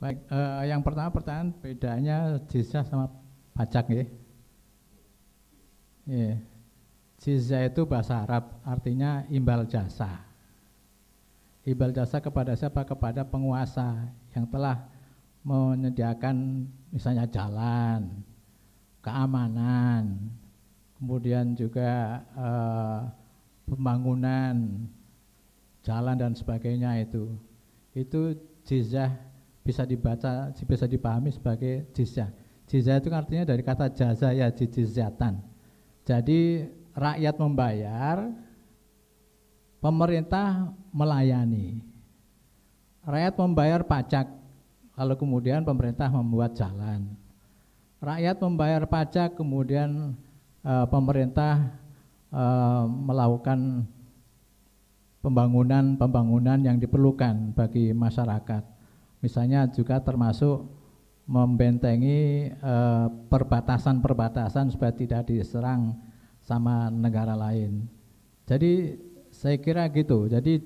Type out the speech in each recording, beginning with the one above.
Baik, uh, yang pertama pertanyaan bedanya jizya sama pajak ya. Yeah. Jizya itu bahasa Arab, artinya imbal jasa. Imbal jasa kepada siapa? Kepada penguasa yang telah menyediakan misalnya jalan, keamanan, kemudian juga uh, pembangunan, jalan dan sebagainya itu. Itu jizah bisa dibaca, bisa dipahami sebagai jizyah. Jizyah itu artinya dari kata jaza ya jizyatan. Jadi rakyat membayar, pemerintah melayani. Rakyat membayar pajak, lalu kemudian pemerintah membuat jalan. Rakyat membayar pajak, kemudian e, pemerintah e, melakukan pembangunan-pembangunan yang diperlukan bagi masyarakat misalnya juga termasuk membentengi eh, perbatasan-perbatasan supaya tidak diserang sama negara lain. Jadi saya kira gitu. Jadi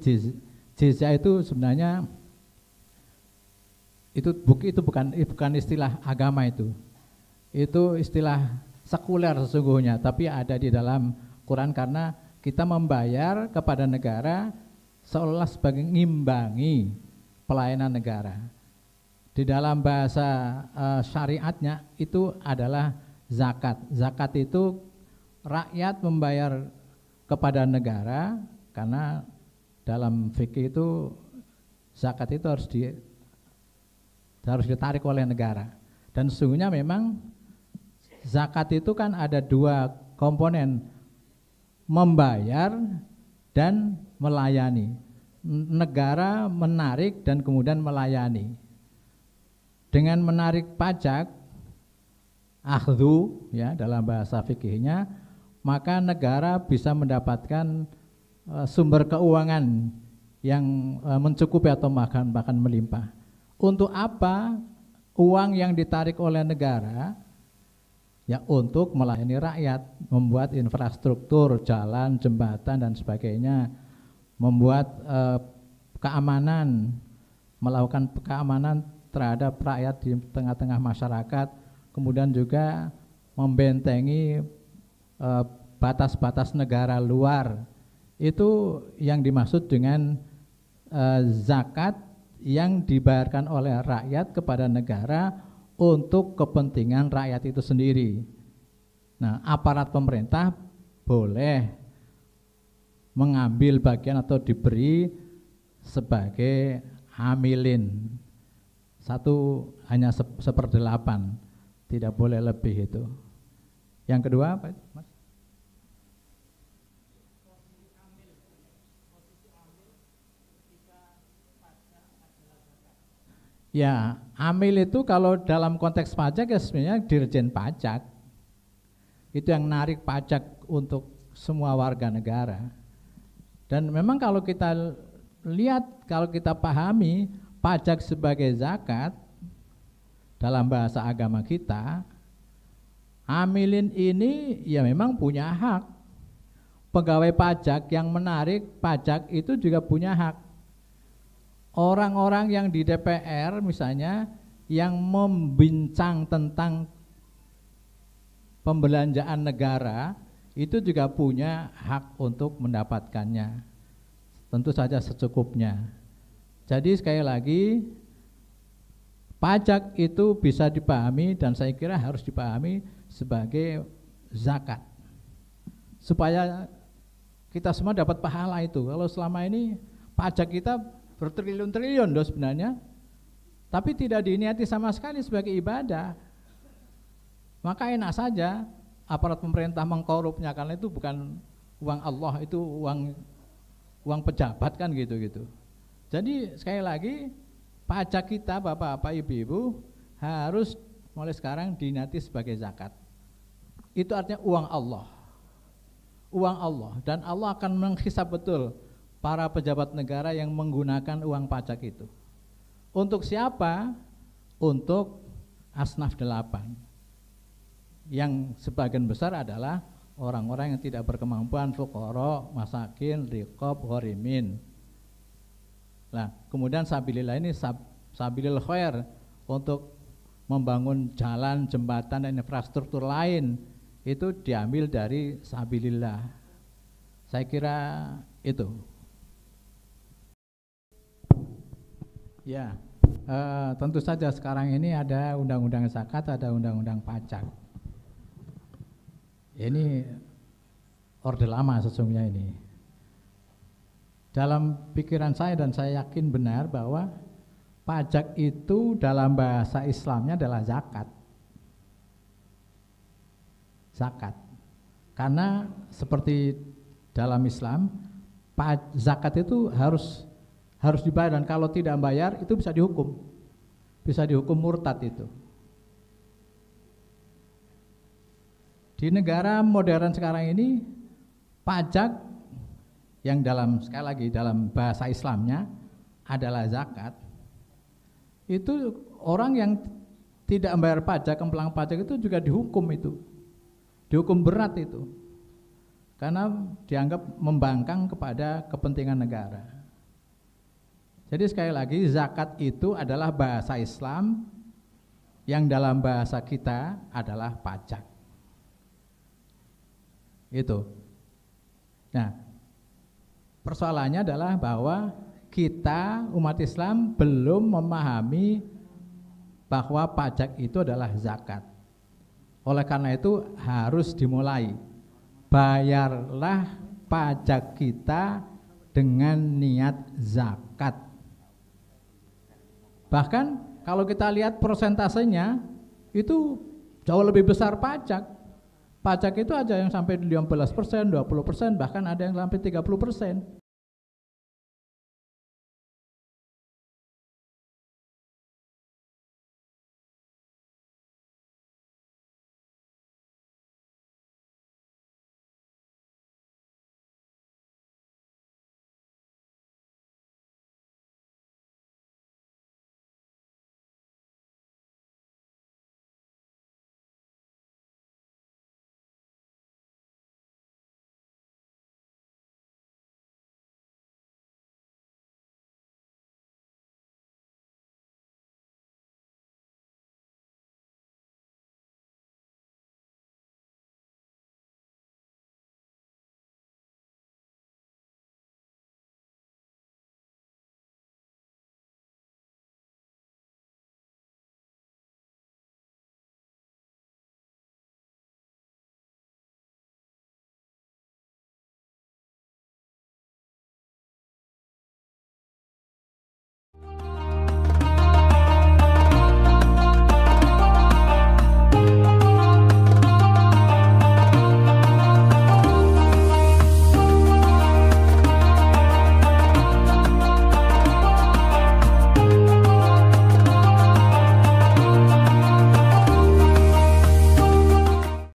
jizya itu sebenarnya itu bukti itu bukan bukan istilah agama itu. Itu istilah sekuler sesungguhnya, tapi ada di dalam Quran karena kita membayar kepada negara seolah sebagai ngimbangi pelayanan negara. Di dalam bahasa uh, syariatnya itu adalah zakat. Zakat itu rakyat membayar kepada negara karena dalam fikih itu zakat itu harus di harus ditarik oleh negara. Dan sesungguhnya memang zakat itu kan ada dua komponen membayar dan melayani negara menarik dan kemudian melayani. Dengan menarik pajak, ahdu ya dalam bahasa fikihnya, maka negara bisa mendapatkan e, sumber keuangan yang e, mencukupi atau bahkan bahkan melimpah. Untuk apa uang yang ditarik oleh negara? Ya untuk melayani rakyat, membuat infrastruktur, jalan, jembatan dan sebagainya membuat uh, keamanan, melakukan keamanan terhadap rakyat di tengah-tengah masyarakat, kemudian juga membentengi eh, batas-batas uh, negara luar. Itu yang dimaksud dengan uh, zakat yang dibayarkan oleh rakyat kepada negara untuk kepentingan rakyat itu sendiri. Nah, aparat pemerintah boleh mengambil bagian atau diberi sebagai hamilin satu hanya seperdelapan tidak boleh lebih itu yang kedua apa mas Ya, amil itu kalau dalam konteks pajak ya sebenarnya dirjen pajak. Itu yang narik pajak untuk semua warga negara. Dan memang kalau kita lihat, kalau kita pahami pajak sebagai zakat dalam bahasa agama kita, amilin ini ya memang punya hak. Pegawai pajak yang menarik pajak itu juga punya hak. Orang-orang yang di DPR misalnya yang membincang tentang pembelanjaan negara itu juga punya hak untuk mendapatkannya. Tentu saja secukupnya. Jadi sekali lagi pajak itu bisa dipahami dan saya kira harus dipahami sebagai zakat. Supaya kita semua dapat pahala itu. Kalau selama ini pajak kita bertriliun-triliun loh sebenarnya. Tapi tidak diniati sama sekali sebagai ibadah. Maka enak saja aparat pemerintah mengkorupnya karena itu bukan uang Allah itu uang uang pejabat kan gitu gitu jadi sekali lagi pajak kita bapak-bapak ibu-ibu harus mulai sekarang dinati sebagai zakat itu artinya uang Allah uang Allah dan Allah akan menghisap betul para pejabat negara yang menggunakan uang pajak itu untuk siapa untuk asnaf delapan yang sebagian besar adalah orang-orang yang tidak berkemampuan fukoro, masakin, rikob, horimin nah kemudian sabilillah ini sab, sabilil khair untuk membangun jalan, jembatan, dan infrastruktur lain itu diambil dari sabilillah saya kira itu ya e, tentu saja sekarang ini ada undang-undang zakat ada undang-undang pajak ini orde lama sesungguhnya ini. Dalam pikiran saya dan saya yakin benar bahwa pajak itu dalam bahasa Islamnya adalah zakat. Zakat. Karena seperti dalam Islam, zakat itu harus harus dibayar dan kalau tidak bayar itu bisa dihukum. Bisa dihukum murtad itu. Di negara modern sekarang ini pajak yang dalam sekali lagi dalam bahasa Islamnya adalah zakat. Itu orang yang tidak membayar pajak, kemplang pajak itu juga dihukum itu. Dihukum berat itu. Karena dianggap membangkang kepada kepentingan negara. Jadi sekali lagi zakat itu adalah bahasa Islam yang dalam bahasa kita adalah pajak. Itu. Nah, persoalannya adalah bahwa kita umat Islam belum memahami bahwa pajak itu adalah zakat. Oleh karena itu harus dimulai. Bayarlah pajak kita dengan niat zakat. Bahkan kalau kita lihat persentasenya itu jauh lebih besar pajak Pajak itu aja yang sampai 15 persen, 20 persen, bahkan ada yang sampai 30 persen.